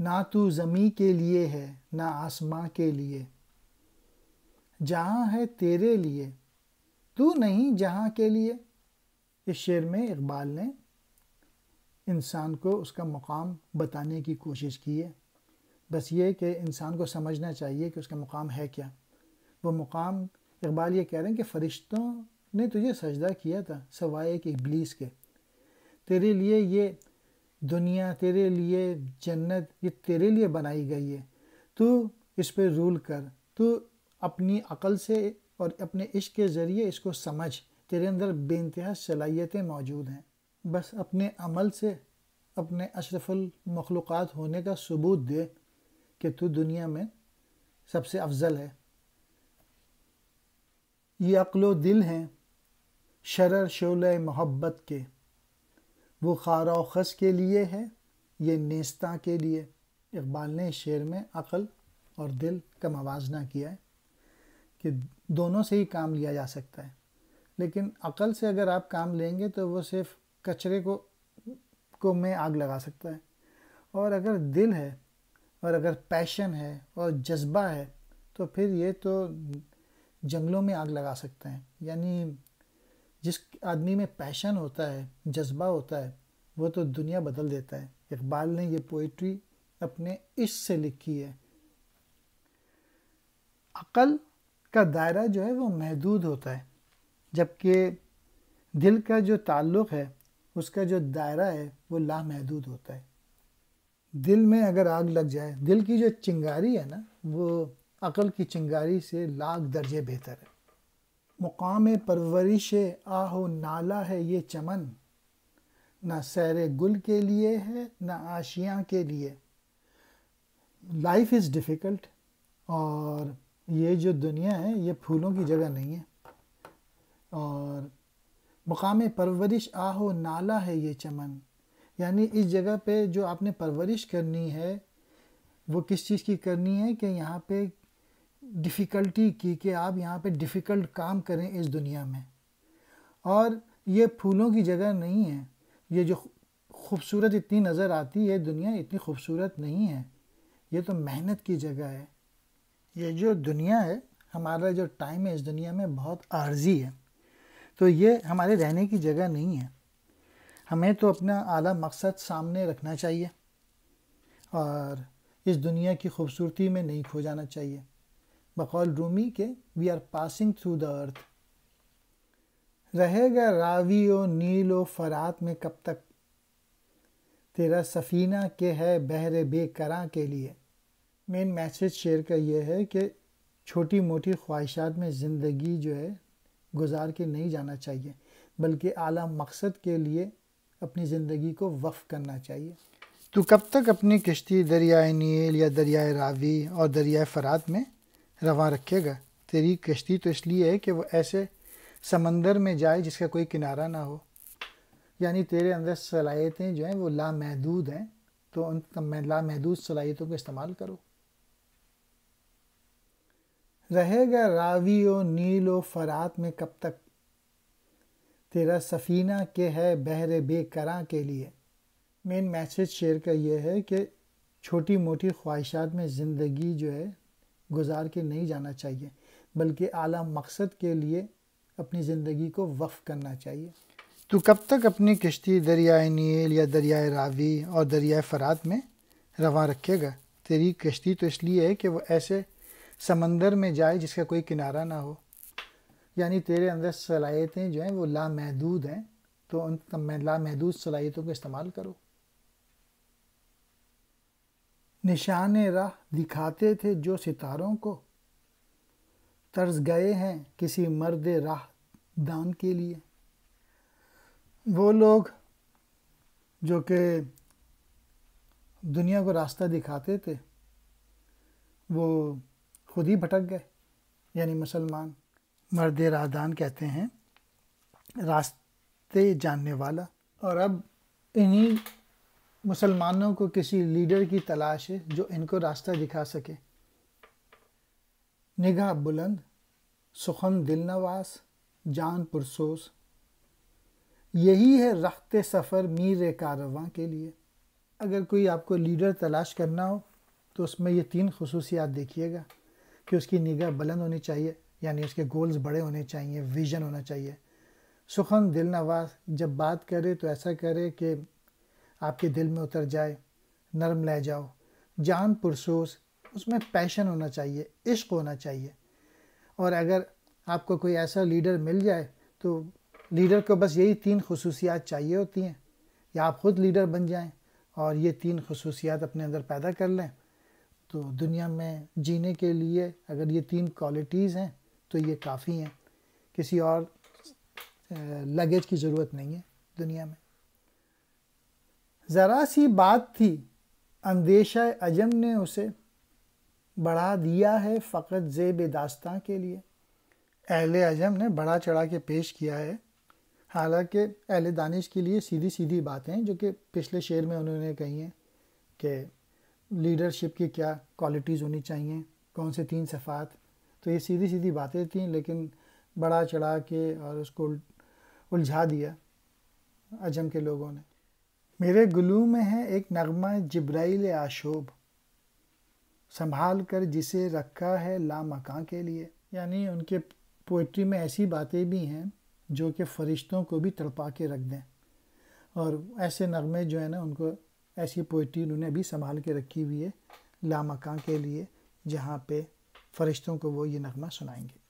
ना तो ज़मी के लिए है ना आसमां के लिए जहाँ है तेरे लिए तू नहीं जहाँ के लिए इस शेर में इकबाल ने इंसान को उसका मुकाम बताने की कोशिश की है बस ये कि इंसान को समझना चाहिए कि उसका मुकाम है क्या वो मुकाम इकबाल ये कह रहे हैं कि फ़रिश्तों ने तुझे सजदा किया था सवाए एक इबलीस के तेरे लिए ये दुनिया तेरे लिए जन्नत ये तेरे लिए बनाई गई है तू इस पे रूल कर तू अपनी अकल से और अपने इश्क के ज़रिए इसको समझ तेरे अंदर बेानतहा सलाहियतें मौजूद हैं बस अपने अमल से अपने अशरफुल मखलूक़ होने का सबूत दे कि तू दुनिया में सबसे अफजल है ये अक्लो दिल हैं शरर शोले मोहब्बत के वो खारा खस के लिए है ये नेस्ता के लिए इकबाल ने शेर में अक़ल और दिल का मवाजना किया है कि दोनों से ही काम लिया जा सकता है लेकिन अक़ल से अगर आप काम लेंगे तो वो सिर्फ कचरे को को में आग लगा सकता है और अगर दिल है और अगर पैशन है और जज्बा है तो फिर ये तो जंगलों में आग लगा सकते हैं यानी जिस आदमी में पैशन होता है जज्बा होता है वो तो दुनिया बदल देता है इकबाल ने ये पोइट्री अपने इश से लिखी है अकल का दायरा जो है वो महदूद होता है जबकि दिल का जो ताल्लुक़ है उसका जो दायरा है वो लामहदूद होता है दिल में अगर आग लग जाए दिल की जो चिंगारी है ना वो अकल की चिंगारी से लाख दर्जे बेहतर है मुकाम परवरिश आहो नाला है ये चमन ना सैर गुल के लिए है ना आशियाँ के लिए लाइफ इज़ डिफ़िकल्ट और ये जो दुनिया है ये फूलों की जगह नहीं है और मुकाम परवरिश आहो नाला है ये चमन यानी इस जगह पे जो आपने परवरिश करनी है वो किस चीज़ की करनी है कि यहाँ पे डिफ़िकल्टी की कि आप यहाँ पे डिफ़िकल्ट काम करें इस दुनिया में और ये फूलों की जगह नहीं है ये जो खूबसूरत इतनी नज़र आती है दुनिया इतनी खूबसूरत नहीं है ये तो मेहनत की जगह है ये जो दुनिया है हमारा जो टाइम है इस दुनिया में बहुत आर्जी है तो ये हमारे रहने की जगह नहीं है हमें तो अपना आला मकसद सामने रखना चाहिए और इस दुनिया की खूबसूरती में नहीं खो जाना चाहिए बकौल रूमी के we are passing through the earth रहेगा रावी ओ नील ओ फरात में कब तक तेरा सफ़ीना के है बे बेकरा के लिए मेन मैसेज शेयर का ये है कि छोटी मोटी ख्वाहिशात में ज़िंदगी जो है गुजार के नहीं जाना चाहिए बल्कि आला मकसद के लिए अपनी ज़िंदगी को वफ़ करना चाहिए तो कब तक अपनी किश्ती दरियाए नील या दरियाए रावी और दरियाए फरात में रवा रखेगा तेरी कश्ती तो इसलिए है कि वो ऐसे समंदर में जाए जिसका कोई किनारा ना हो यानी तेरे अंदर सलाहियतें जो हैं वो लामहदूद हैं तो उन लामहदूद सलाहियतों का इस्तेमाल करो रहेगा रावी ओ नील ओ फरात में कब तक तेरा सफ़ीना के है बहर बेकरा के लिए मेन मैसेज शेयर का ये है कि छोटी मोटी ख्वाहिशात में ज़िंदगी जो है गुजार के नहीं जाना चाहिए बल्कि आला मकसद के लिए अपनी ज़िंदगी को वफ़ करना चाहिए तो कब तक अपनी किश्ती दरियाए नील या दरियाए रावी और दरियाए फरात में रवा रखेगा तेरी किश्ती तो इसलिए है कि वो ऐसे समंदर में जाए जिसका कोई किनारा ना हो यानी तेरे अंदर सलाहियतें जो हैं वो लामहदूद हैं तो उन लामहदूद सलाहियतों का इस्तेमाल करो निशान राह दिखाते थे जो सितारों को तर्ज गए हैं किसी मर्द राह दान के लिए वो लोग जो कि दुनिया को रास्ता दिखाते थे वो खुद ही भटक गए यानी मुसलमान मर्द राहदान कहते हैं रास्ते जानने वाला और अब इन्हीं मुसलमानों को किसी लीडर की तलाश है जो इनको रास्ता दिखा सके निगाह बुलंद सुखन दिलनवास जान पुरसोस यही है रखते सफ़र मीर कारवां के लिए अगर कोई आपको लीडर तलाश करना हो तो उसमें ये तीन खसूसियात देखिएगा कि उसकी निगाह बुलंद होनी चाहिए यानी उसके गोल्स बड़े होने चाहिए विजन होना चाहिए सुखन दिल जब बात करे तो ऐसा करे कि आपके दिल में उतर जाए नरम ले जाओ जान पुरसोस उसमें पैशन होना चाहिए इश्क होना चाहिए और अगर आपको कोई ऐसा लीडर मिल जाए तो लीडर को बस यही तीन खसूसियात चाहिए होती हैं या आप ख़ुद लीडर बन जाएं और ये तीन खसूसियात अपने अंदर पैदा कर लें तो दुनिया में जीने के लिए अगर ये तीन क्वालिटीज़ हैं तो ये काफ़ी हैं किसी और लगेज की ज़रूरत नहीं है दुनिया में ज़रा सी बात थी अंदेशा अजम ने उसे बढ़ा दिया है फ़कत जेब दास्तां के लिए अहल अजम ने बढ़ा चढ़ा के पेश किया है हालांकि अहल दानिश के लिए सीधी सीधी बातें जो कि पिछले शेर में उन्होंने कही हैं कि लीडरशिप की क्या क्वालिटीज़ होनी चाहिए कौन से तीन सफ़ात तो ये सीधी सीधी बातें थी लेकिन बढ़ा चढ़ा के और उसको उलझा दिया अजम के लोगों ने मेरे गुलू में है एक नगमा जब्राइल आशोब संभाल कर जिसे रखा है लामकां के लिए यानी उनके पोइट्री में ऐसी बातें भी हैं जो कि फ़रिश्तों को भी तड़पा के रख दें और ऐसे नगमे जो है ना उनको ऐसी पोइट्री उन्होंने अभी संभाल के रखी हुई है लामकां के लिए जहाँ पे फ़रिश्तों को वो ये नगमा सुनाएंगे